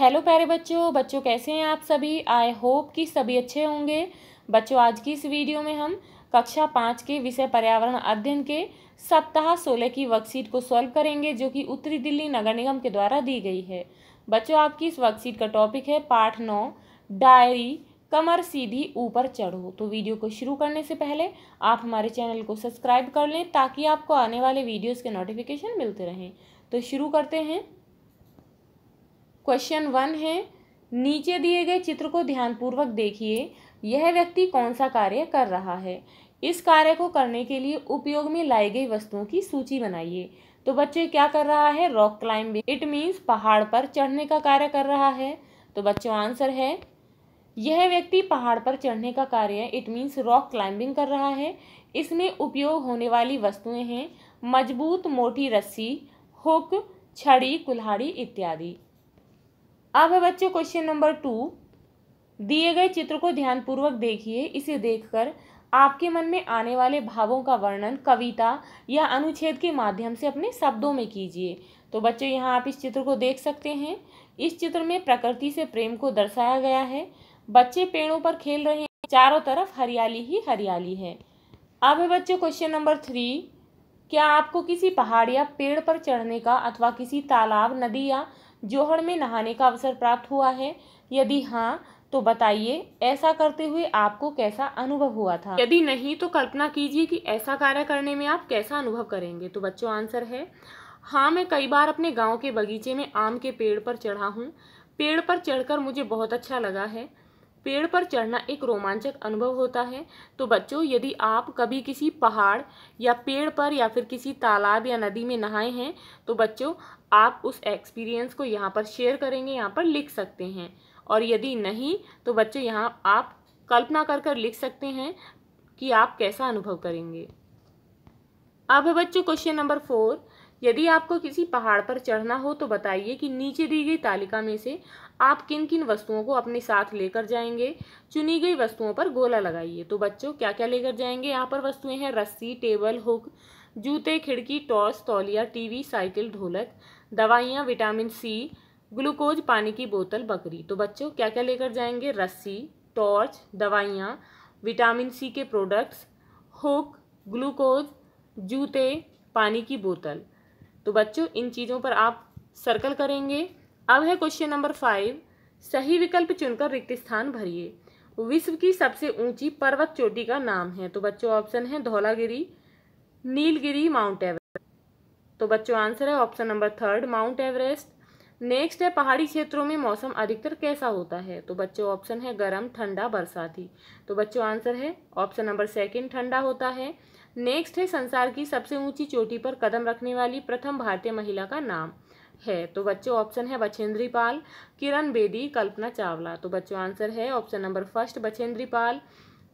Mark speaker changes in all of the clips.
Speaker 1: hello प्यारे बच्चों बच्चों कैसे हैं आप सभी आई होप कि सभी अच्छे होंगे बच्चों आज की इस वीडियो में हम कक्षा पाँच के विषय पर्यावरण अध्ययन के सप्ताह सोलह की वर्कशीट को सॉल्व करेंगे जो कि उत्तरी दिल्ली नगर निगम के द्वारा दी गई है बच्चों आपकी इस वर्कशीट का टॉपिक है पाठ नौ डायरी कमर सीधी ऊपर चढ़ो तो वीडियो को शुरू करने से पहले आप हमारे चैनल को सब्सक्राइब कर लें ताकि आपको आने वाले वीडियोज़ के नोटिफिकेशन मिलते रहें तो शुरू करते हैं क्वेश्चन वन है नीचे दिए गए चित्र को ध्यानपूर्वक देखिए यह व्यक्ति कौन सा कार्य कर रहा है इस कार्य को करने के लिए उपयोग में लाई गई वस्तुओं की सूची बनाइए तो बच्चे क्या कर रहा है रॉक क्लाइंबिंग इट मीन्स पहाड़ पर चढ़ने का कार्य कर रहा है तो बच्चों आंसर है यह व्यक्ति पहाड़ पर चढ़ने का कार्य इट मीन्स रॉक क्लाइंबिंग कर रहा है इसमें उपयोग होने वाली वस्तुएं हैं मजबूत मोटी रस्सी हुक छड़ी कुल्हाड़ी इत्यादि अब है बच्चों क्वेश्चन नंबर टू दिए गए चित्र को ध्यानपूर्वक देखिए इसे देखकर आपके मन में आने वाले भावों का वर्णन कविता या अनुच्छेद के माध्यम से अपने शब्दों में कीजिए तो बच्चों यहाँ आप इस चित्र को देख सकते हैं इस चित्र में प्रकृति से प्रेम को दर्शाया गया है बच्चे पेड़ों पर खेल रहे हैं चारों तरफ हरियाली ही हरियाली है अब है बच्चों क्वेश्चन नंबर थ्री क्या आपको किसी पहाड़ या पेड़ पर चढ़ने का अथवा किसी तालाब नदी या जोहड़ में नहाने का अवसर प्राप्त हुआ है यदि हाँ तो बताइए ऐसा करते हुए आपको कैसा अनुभव हुआ था यदि नहीं तो कल्पना कीजिए कि ऐसा कार्य करने में आप कैसा अनुभव करेंगे तो बच्चों आंसर है हाँ मैं कई बार अपने गांव के बगीचे में आम के पेड़ पर चढ़ा हूँ पेड़ पर चढ़कर मुझे बहुत अच्छा लगा है पेड़ पर चढ़ना एक रोमांचक अनुभव होता है तो बच्चों यदि आप कभी किसी पहाड़ या पेड़ पर या फिर किसी तालाब या नदी में नहाए हैं तो बच्चों आप उस एक्सपीरियंस को यहाँ पर शेयर करेंगे यहाँ पर लिख सकते हैं और यदि नहीं तो बच्चों यहाँ आप कल्पना कर कर लिख सकते हैं कि आप कैसा अनुभव करेंगे अब बच्चों क्वेश्चन नंबर फोर यदि आपको किसी पहाड़ पर चढ़ना हो तो बताइए कि नीचे दी गई तालिका में से आप किन किन वस्तुओं को अपने साथ लेकर जाएंगे चुनी गई वस्तुओं पर गोला लगाइए तो बच्चों क्या क्या लेकर जाएंगे यहाँ पर वस्तुएं हैं रस्सी टेबल हुक जूते खिड़की टॉर्च तौलिया टीवी साइकिल ढोलक दवाइयाँ विटामिन सी ग्लूकोज पानी की बोतल बकरी तो बच्चों क्या क्या लेकर जाएंगे रस्सी टॉर्च दवाइयाँ विटामिन सी के प्रोडक्ट्स हुक ग्लूकोज जूते पानी की बोतल तो बच्चों इन चीज़ों पर आप सर्कल करेंगे अब है क्वेश्चन नंबर फाइव सही विकल्प चुनकर रिक्त स्थान भरिए विश्व की सबसे ऊंची पर्वत चोटी का नाम है तो बच्चों ऑप्शन है धौलागिरी नीलगिरी माउंट एवरेस्ट तो बच्चों आंसर है option number third Mount Everest next है पहाड़ी क्षेत्रों में मौसम अधिकतर कैसा होता है तो बच्चों ऑप्शन है गर्म ठंडा बरसाती तो बच्चों आंसर है ऑप्शन नंबर सेकेंड ठंडा होता है नेक्स्ट है संसार की सबसे ऊंची चोटी पर कदम रखने वाली प्रथम भारतीय महिला का नाम है तो बच्चों ऑप्शन है बछेंद्री पाल किरण बेदी कल्पना चावला तो बच्चों आंसर है option number first Bachendri Pal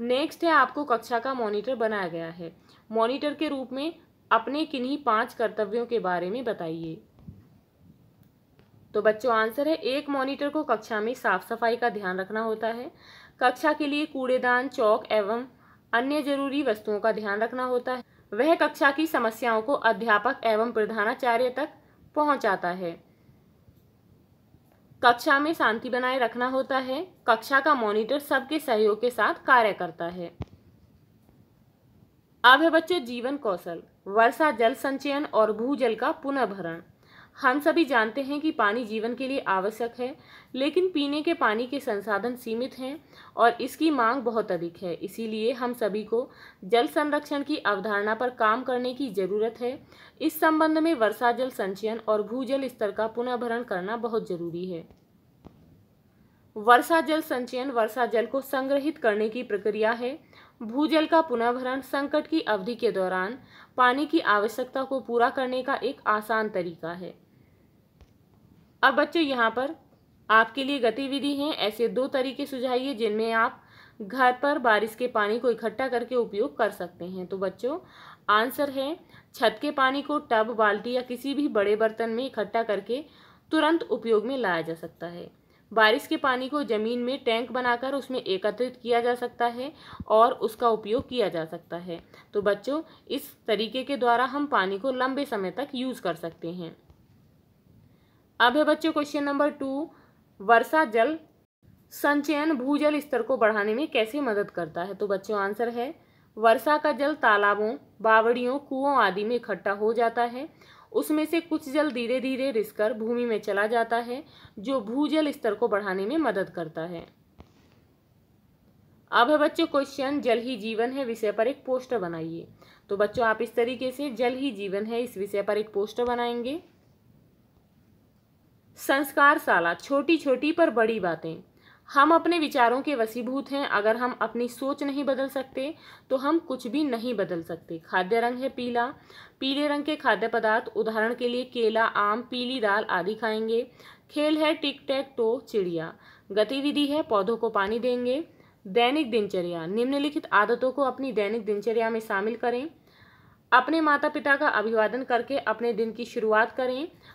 Speaker 1: next है आपको कक्षा का मॉनिटर बनाया गया है मॉनिटर के रूप में अपने किन्हीं पांच कर्तव्यों के बारे में बताइए तो बच्चों आंसर है एक मॉनिटर को कक्षा में साफ सफाई का ध्यान रखना होता है कक्षा के लिए कूड़ेदान चौक एवं अन्य जरूरी वस्तुओं का ध्यान रखना होता है वह कक्षा की समस्याओं को अध्यापक एवं प्रधानाचार्य तक पहुंचाता है कक्षा में शांति बनाए रखना होता है कक्षा का मॉनिटर सबके सहयोग के साथ कार्य करता है अब है बच्चों जीवन कौशल वर्षा जल संचयन और भूजल का पुनर्भरण हम सभी जानते हैं कि पानी जीवन के लिए आवश्यक है लेकिन पीने के पानी के संसाधन सीमित हैं और इसकी मांग बहुत अधिक है इसीलिए हम सभी को जल संरक्षण की अवधारणा पर काम करने की ज़रूरत है इस संबंध में वर्षा जल संचयन और भूजल स्तर का पुनर्भरण करना बहुत ज़रूरी है वर्षा जल संचयन वर्षा जल को संग्रहित करने की प्रक्रिया है भूजल का पुनर्भरण संकट की अवधि के दौरान पानी की आवश्यकता को पूरा करने का एक आसान तरीका है अब बच्चों यहाँ पर आपके लिए गतिविधि हैं ऐसे दो तरीके सुझाइए जिनमें आप घर पर बारिश के पानी को इकट्ठा करके उपयोग कर सकते हैं तो बच्चों आंसर है छत के पानी को टब बाल्टी या किसी भी बड़े बर्तन में इकट्ठा करके तुरंत उपयोग में लाया जा सकता है बारिश के पानी को ज़मीन में टैंक बनाकर उसमें एकत्रित किया जा सकता है और उसका उपयोग किया जा सकता है तो बच्चों इस तरीके के द्वारा हम पानी को लंबे समय तक यूज़ कर सकते हैं अब है बच्चों क्वेश्चन नंबर टू वर्षा जल संचयन भूजल स्तर को बढ़ाने में कैसे मदद करता है तो बच्चों आंसर है वर्षा का जल तालाबों बावड़ियों कुओं आदि में इकट्ठा हो जाता है उसमें से कुछ जल धीरे धीरे रिसकर भूमि में चला जाता है जो भूजल स्तर को बढ़ाने में मदद करता है अब है बच्चों क्वेश्चन जल ही जीवन है विषय पर एक पोस्टर बनाइए तो बच्चों आप इस तरीके से जल ही जीवन है इस विषय पर एक पोस्टर बनाएंगे संस्कार साला छोटी छोटी पर बड़ी बातें हम अपने विचारों के वसीभूत हैं अगर हम अपनी सोच नहीं बदल सकते तो हम कुछ भी नहीं बदल सकते खाद्य रंग है पीला पीले रंग के खाद्य पदार्थ उदाहरण के लिए केला आम पीली दाल आदि खाएंगे खेल है टिक टैक टो तो चिड़िया गतिविधि है पौधों को पानी देंगे दैनिक दिनचर्या निम्नलिखित आदतों को अपनी दैनिक दिनचर्या में शामिल करें अपने माता पिता का अभिवादन करके अपने दिन की शुरुआत करें